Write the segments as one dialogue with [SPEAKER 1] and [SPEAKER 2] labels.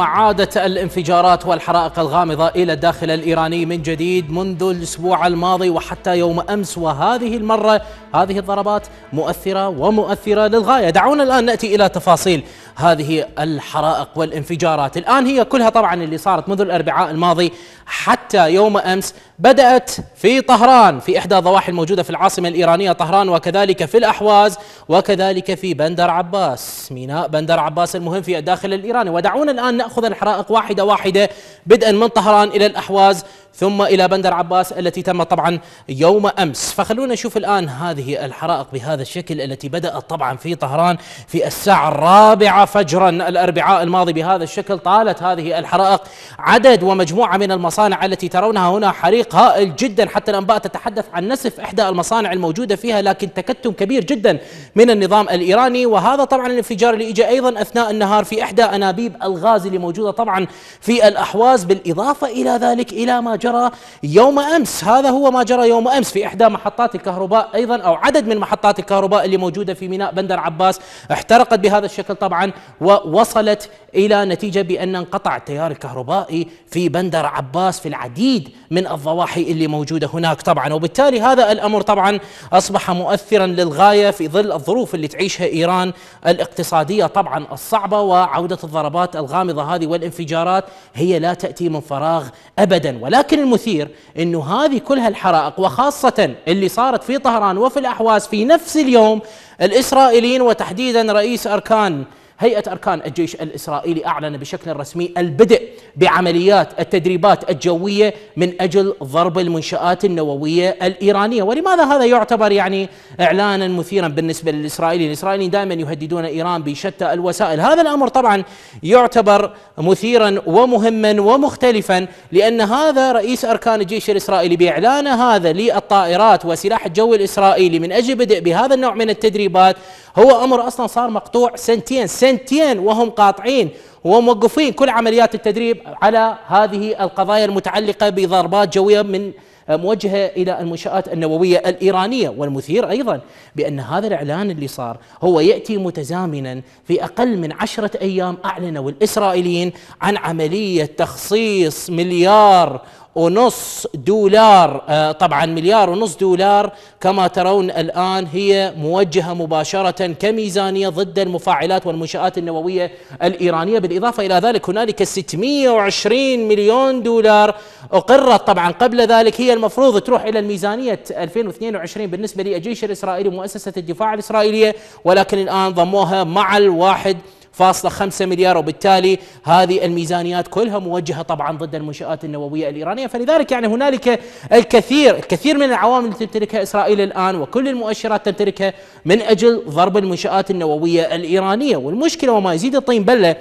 [SPEAKER 1] عادت الانفجارات والحرائق الغامضة إلى الداخل الإيراني من جديد منذ الأسبوع الماضي وحتى يوم أمس وهذه المرة هذه الضربات مؤثرة ومؤثرة للغاية دعونا الآن نأتي إلى تفاصيل هذه الحرائق والانفجارات الآن هي كلها طبعا اللي صارت منذ الأربعاء الماضي حتى يوم أمس بدأت في طهران في إحدى الضواحي الموجودة في العاصمة الإيرانية طهران وكذلك في الأحواز وكذلك في بندر عباس ميناء بندر عباس المهم في الداخل الإيراني ودعونا الآن نأخذ الحرائق واحدة واحدة بدءا من طهران إلى الأحواز ثم إلى بندر عباس التي تم طبعا يوم أمس فخلونا نشوف الآن هذه الحرائق بهذا الشكل التي بدأت طبعا في طهران في الساعة الرابعة فجرا الأربعاء الماضي بهذا الشكل طالت هذه الحرائق عدد ومجموعة من المصانع التي ترونها هنا حريق هائل جدا حتى الأنباء تتحدث عن نسف إحدى المصانع الموجودة فيها لكن تكتم كبير جدا من النظام الإيراني وهذا طبعا الانفجار اللي إجا أيضا أثناء النهار في إحدى أنابيب الغاز اللي موجودة طبعا في الأحواز بالإضافة إلى ذلك إلى ما جرى يوم أمس هذا هو ما جرى يوم أمس في إحدى محطات الكهرباء أيضا أو عدد من محطات الكهرباء اللي موجودة في ميناء بندر عباس احترقت بهذا الشكل طبعا ووصلت إلى نتيجة بأن انقطع التيار الكهربائي في بندر عباس في العديد من الضواحي اللي موجودة هناك طبعا وبالتالي هذا الأمر طبعا أصبح مؤثرا للغاية في ظل الظروف اللي تعيشها إيران الاقتصادية طبعا الصعبة وعودة الضربات الغامضة هذه والانفجارات هي لا تأتي من فراغ أبدا ولكن لكن المثير انه هذه كل هالحرائق وخاصه اللي صارت في طهران وفي الاحواز في نفس اليوم الاسرائيليين وتحديدا رئيس اركان هيئة أركان الجيش الإسرائيلي أعلن بشكل رسمي البدء بعمليات التدريبات الجوية من أجل ضرب المنشآت النووية الإيرانية ولماذا هذا يعتبر يعني إعلانا مثيرا بالنسبة للإسرائيليين الإسرائيليين دائما يهددون إيران بشتى الوسائل هذا الأمر طبعا يعتبر مثيرا ومهما ومختلفا لأن هذا رئيس أركان الجيش الإسرائيلي بإعلان هذا للطائرات وسلاح الجو الإسرائيلي من أجل بدء بهذا النوع من التدريبات هو أمر أصلا صار مقطوع سنتين سنتين وهم قاطعين وموقفين كل عمليات التدريب على هذه القضايا المتعلقه بضربات جويه من آه، موجهه الى المنشات النوويه الايرانيه والمثير ايضا بان هذا الاعلان اللي صار هو ياتي متزامنا في اقل من عشره ايام اعلنوا الاسرائيليين عن عمليه تخصيص مليار ونص دولار آه، طبعا مليار ونص دولار كما ترون الآن هي موجهة مباشرة كميزانية ضد المفاعلات والمنشآت النووية الإيرانية بالإضافة إلى ذلك هنالك 620 مليون دولار أقرت طبعا قبل ذلك هي المفروض تروح إلى الميزانية 2022 بالنسبة للجيش الإسرائيلي ومؤسسة الدفاع الإسرائيلية ولكن الآن ضموها مع الواحد فاصلة خمسة مليار وبالتالي هذه الميزانيات كلها موجهة طبعا ضد المنشآت النووية الإيرانية فلذلك يعني هنالك الكثير الكثير من العوامل التي تمتلكها إسرائيل الآن وكل المؤشرات تمتلكها من أجل ضرب المنشآت النووية الإيرانية والمشكلة وما يزيد الطين بلة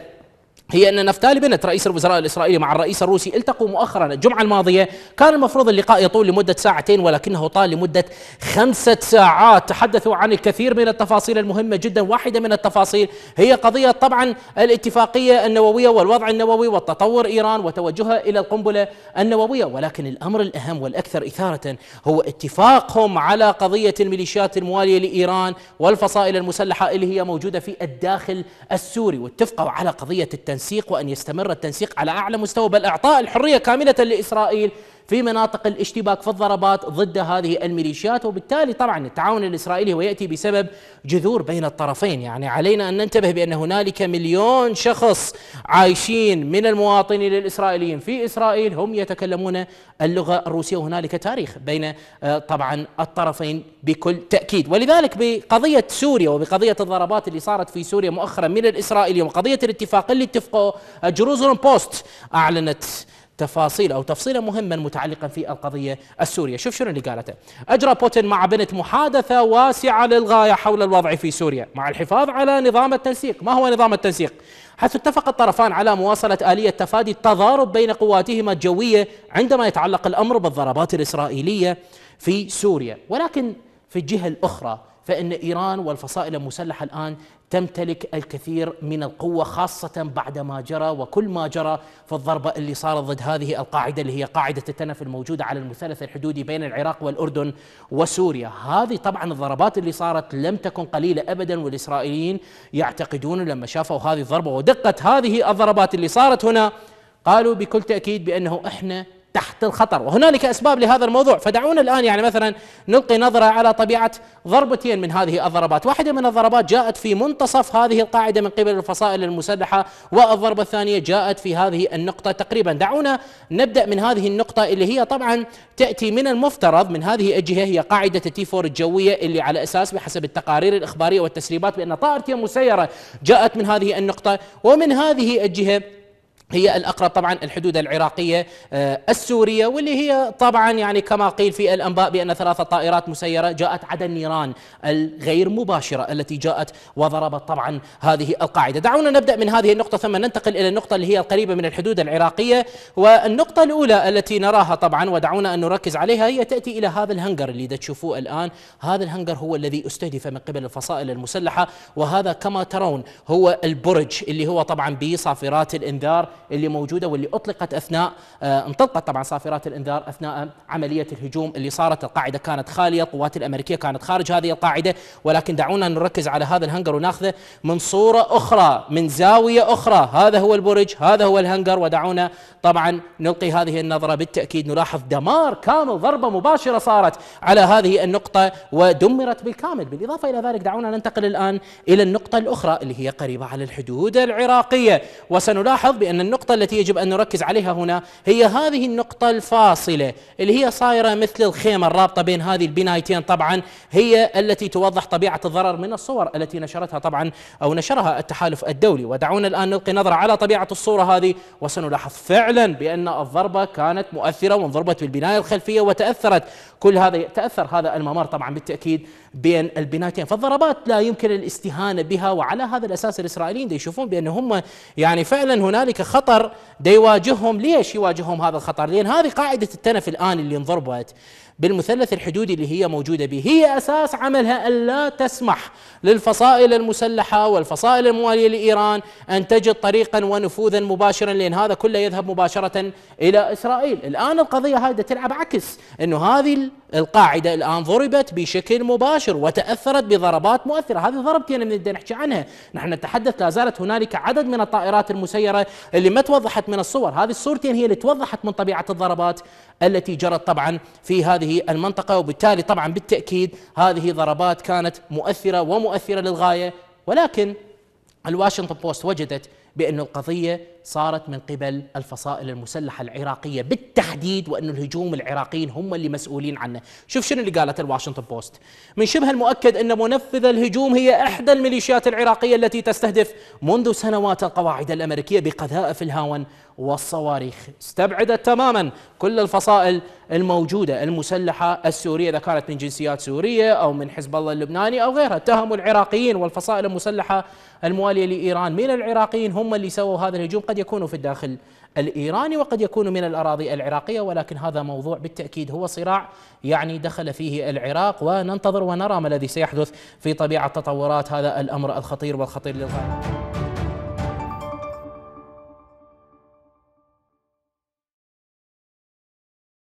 [SPEAKER 1] هي ان نفتالي بنت رئيس الوزراء الاسرائيلي مع الرئيس الروسي التقوا مؤخرا الجمعه الماضيه كان المفروض اللقاء يطول لمده ساعتين ولكنه طال لمده خمسه ساعات تحدثوا عن الكثير من التفاصيل المهمه جدا واحده من التفاصيل هي قضيه طبعا الاتفاقيه النوويه والوضع النووي والتطور ايران وتوجهها الى القنبله النوويه ولكن الامر الاهم والاكثر اثاره هو اتفاقهم على قضيه الميليشيات المواليه لايران والفصائل المسلحه اللي هي موجوده في الداخل السوري واتفقوا على قضيه التنمية التنسيق وأن يستمر التنسيق على أعلى مستوى بل إعطاء الحرية كاملة لإسرائيل في مناطق الاشتباك في الضربات ضد هذه الميليشيات وبالتالي طبعا التعاون الإسرائيلي هو يأتي بسبب جذور بين الطرفين يعني علينا أن ننتبه بأن هنالك مليون شخص عايشين من المواطنين الإسرائيليين في إسرائيل هم يتكلمون اللغة الروسية وهنالك تاريخ بين آه، طبعا الطرفين بكل تأكيد ولذلك بقضية سوريا وبقضية الضربات اللي صارت في سوريا مؤخرا من الإسرائيليين وقضية الاتفاق اللي اتفقوا جروزون آه، بوست أعلنت تفاصيل أو تفصيلا مهما متعلقا في القضية السورية شوف شنو اللي قالته أجرى بوتين مع بنت محادثة واسعة للغاية حول الوضع في سوريا مع الحفاظ على نظام التنسيق ما هو نظام التنسيق؟ حيث اتفق الطرفان على مواصلة آلية تفادي التضارب بين قواتهما الجوية عندما يتعلق الأمر بالضربات الإسرائيلية في سوريا ولكن في الجهة الأخرى فإن إيران والفصائل المسلحة الآن تمتلك الكثير من القوة خاصة بعد ما جرى وكل ما جرى في الضربة اللي صارت ضد هذه القاعدة اللي هي قاعدة التنف الموجودة على المثلث الحدودي بين العراق والأردن وسوريا هذه طبعا الضربات اللي صارت لم تكن قليلة أبدا والإسرائيليين يعتقدون لما شافوا هذه الضربة ودقة هذه الضربات اللي صارت هنا قالوا بكل تأكيد بأنه إحنا تحت الخطر وهنالك أسباب لهذا الموضوع فدعونا الآن يعني مثلا نلقي نظرة على طبيعة ضربتين من هذه الضربات واحدة من الضربات جاءت في منتصف هذه القاعدة من قبل الفصائل المسلحة والضربة الثانية جاءت في هذه النقطة تقريبا دعونا نبدأ من هذه النقطة اللي هي طبعا تأتي من المفترض من هذه الجهة هي قاعدة تي فور الجوية اللي على أساس بحسب التقارير الإخبارية والتسريبات بأن طائرتين مسيرة جاءت من هذه النقطة ومن هذه الجهة هي الأقرب طبعا الحدود العراقية آه، السورية واللي هي طبعا يعني كما قيل في الأنباء بأن ثلاثة طائرات مسيرة جاءت عدا النيران الغير مباشرة التي جاءت وضربت طبعا هذه القاعدة دعونا نبدأ من هذه النقطة ثم ننتقل إلى النقطة اللي هي القريبة من الحدود العراقية والنقطة الأولى التي نراها طبعا ودعونا أن نركز عليها هي تأتي إلى هذا الهنجر اللي تشوفوه الآن هذا الهنجر هو الذي استهدف من قبل الفصائل المسلحة وهذا كما ترون هو البرج اللي هو طبعا بصافرات الإنذار اللي موجوده واللي اطلقت اثناء انطلقت آه، طبعا صافرات الانذار اثناء عمليه الهجوم اللي صارت القاعده كانت خاليه القوات الامريكيه كانت خارج هذه القاعده ولكن دعونا نركز على هذا الهنجر وناخذه من صوره اخرى من زاويه اخرى هذا هو البرج هذا هو الهنجر ودعونا طبعا نلقي هذه النظره بالتاكيد نلاحظ دمار كامل ضربه مباشره صارت على هذه النقطه ودمرت بالكامل بالاضافه الى ذلك دعونا ننتقل الان الى النقطه الاخرى اللي هي قريبه على الحدود العراقيه وسنلاحظ بان النقطة التي يجب أن نركز عليها هنا هي هذه النقطة الفاصلة اللي هي صايرة مثل الخيمة الرابطة بين هذه البنايتين طبعا هي التي توضح طبيعة الضرر من الصور التي نشرتها طبعا أو نشرها التحالف الدولي ودعونا الآن نلقي نظرة على طبيعة الصورة هذه وسنلاحظ فعلا بأن الضربة كانت مؤثرة وانضربت بالبناية الخلفية وتأثرت كل هذا تأثر هذا الممر طبعا بالتأكيد بين البنايتين فالضربات لا يمكن الاستهانة بها وعلى هذا الأساس الإسرائيليين دي يشوفون بأن هم يعني فعلا هنالك خطر دي يواجههم ليش يواجههم هذا الخطر لأن هذه قاعدة التنف الآن اللي انضربت بالمثلث الحدودي اللي هي موجودة به هي أساس عملها ألا تسمح للفصائل المسلحة والفصائل الموالية لإيران أن تجد طريقا ونفوذا مباشرا لأن هذا كله يذهب مباشرة إلى إسرائيل الآن القضية هذه تلعب عكس أنه هذه القاعدة الآن ضربت بشكل مباشر منتشر وتأثرت بضربات مؤثرة هذه ضربتين يعني من بنبدأ نحكي عنها نحن نتحدث لا زالت هنالك عدد من الطائرات المسيرة اللي ما توضحت من الصور هذه الصورتين يعني هي اللي توضحت من طبيعة الضربات التي جرت طبعا في هذه المنطقة وبالتالي طبعا بالتأكيد هذه ضربات كانت مؤثرة ومؤثرة للغاية ولكن الواشنطن بوست وجدت بأن القضية صارت من قبل الفصائل المسلحة العراقية بالتحديد وأن الهجوم العراقيين هم اللي مسؤولين عنه شوف شنو اللي قالت الواشنطن بوست من شبه المؤكد أن منفذ الهجوم هي إحدى الميليشيات العراقية التي تستهدف منذ سنوات القواعد الأمريكية بقذائف الهاون والصواريخ استبعدت تماما كل الفصائل الموجودة المسلحة السورية إذا كانت من جنسيات سورية أو من حزب الله اللبناني أو غيرها اتهموا العراقيين والفصائل المسلحة الموالية لإيران من العراقيين هم اللي سووا هذا الهجوم قد يكون في الداخل الايراني وقد يكون من الاراضي العراقيه ولكن هذا موضوع بالتاكيد هو صراع يعني دخل فيه العراق وننتظر ونرى ما الذي سيحدث في طبيعه تطورات هذا الامر الخطير والخطير للغايه